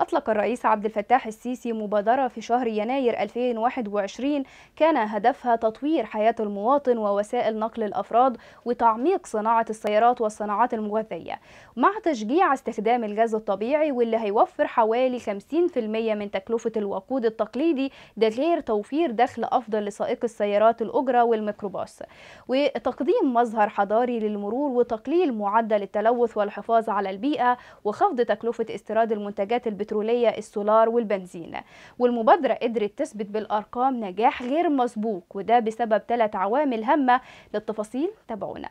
أطلق الرئيس عبد الفتاح السيسي مبادرة في شهر يناير 2021 كان هدفها تطوير حياة المواطن ووسائل نقل الأفراد وتعميق صناعة السيارات والصناعات المغذية مع تشجيع استخدام الغاز الطبيعي واللي هيوفر حوالي 50% من تكلفة الوقود التقليدي ده غير توفير دخل أفضل لسائق السيارات الأجرة والميكروباص وتقديم مظهر حضاري للمرور وتقليل معدل التلوث والحفاظ على البيئة وخفض تكلفة استيراد المنتجات البترولية السولار والبنزين والمبادرة قدرت تثبت بالأرقام نجاح غير مسبوق وده بسبب ثلاث عوامل هامة للتفاصيل تابعونا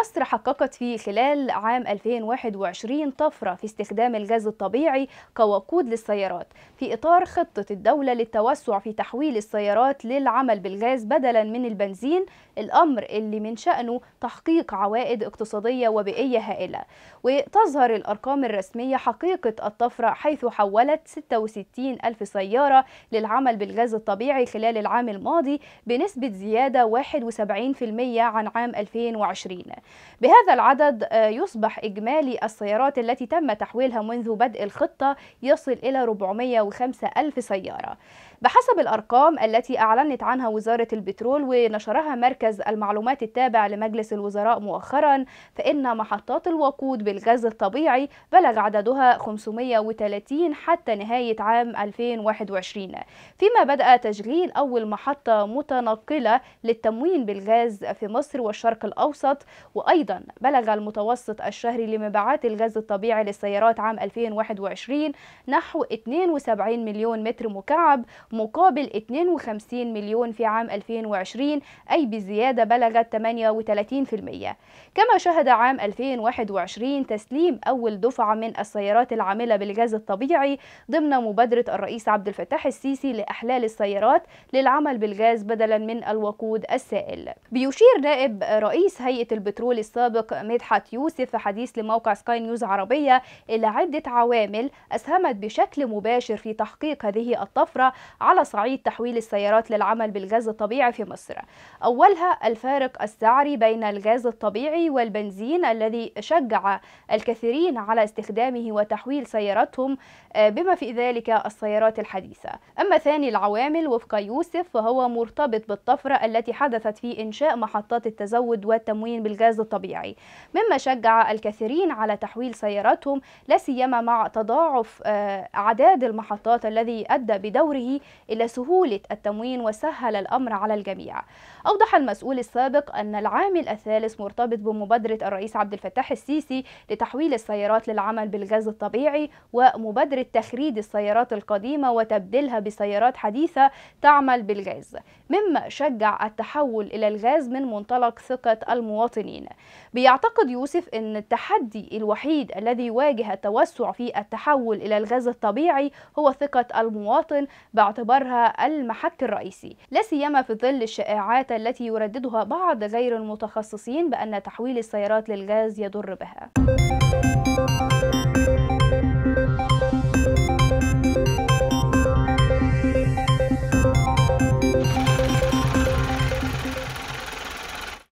مصر حققت في خلال عام 2021 طفرة في استخدام الغاز الطبيعي كوقود للسيارات في إطار خطة الدولة للتوسع في تحويل السيارات للعمل بالغاز بدلا من البنزين الأمر اللي من شأنه تحقيق عوائد اقتصادية وبيئية هائلة وتظهر الأرقام الرسمية حقيقة الطفرة حيث حولت 66 ألف سيارة للعمل بالغاز الطبيعي خلال العام الماضي بنسبة زيادة 71% عن عام 2020 بهذا العدد آه، يصبح إجمالي السيارات التي تم تحويلها منذ بدء الخطة يصل إلى 405 ألف سيارة بحسب الأرقام التي أعلنت عنها وزارة البترول ونشرها مركز المعلومات التابع لمجلس الوزراء مؤخرا فإن محطات الوقود بالغاز الطبيعي بلغ عددها 530 حتى نهاية عام 2021 فيما بدأ تشغيل أول محطة متنقلة للتموين بالغاز في مصر والشرق الأوسط وأيضا بلغ المتوسط الشهري لمبيعات الغاز الطبيعي للسيارات عام 2021 نحو 72 مليون متر مكعب مقابل 52 مليون في عام 2020 أي بزيادة بلغت 38% كما شهد عام 2021 تسليم أول دفعة من السيارات العاملة بالغاز الطبيعي ضمن مبادرة الرئيس عبد الفتاح السيسي لأحلال السيارات للعمل بالغاز بدلا من الوقود السائل بيشير نائب رئيس هيئة البترول البترول السابق مدحت يوسف في حديث لموقع سكاي نيوز عربية إلى عدة عوامل أسهمت بشكل مباشر في تحقيق هذه الطفرة على صعيد تحويل السيارات للعمل بالغاز الطبيعي في مصر أولها الفارق السعري بين الغاز الطبيعي والبنزين الذي شجع الكثيرين على استخدامه وتحويل سياراتهم آه، بما في ذلك السيارات الحديثة أما ثاني العوامل وفق يوسف فهو مرتبط بالطفرة التي حدثت في إنشاء محطات التزود والتموين بالغاز الغاز الطبيعي مما شجع الكثيرين على تحويل سياراتهم لا سيما مع تضاعف آه، أعداد المحطات الذي أدى بدوره إلى سهولة التموين وسهل الأمر على الجميع أوضح المسؤول السابق أن العامل الثالث مرتبط بمبادرة الرئيس عبد الفتاح السيسي لتحويل السيارات للعمل بالغاز الطبيعي ومبادرة تخريج السيارات القديمة وتبديلها بسيارات حديثة تعمل بالغاز مما شجع التحول إلى الغاز من منطلق ثقة المواطنين العالمين بيعتقد يوسف أن التحدي الوحيد الذي واجه التوسع في التحول إلى الغاز الطبيعي هو ثقة المواطن باعتبارها المحك الرئيسي لا سيما في ظل الشائعات التي يرددها بعض غير المتخصصين بأن تحويل السيارات للغاز يضر بها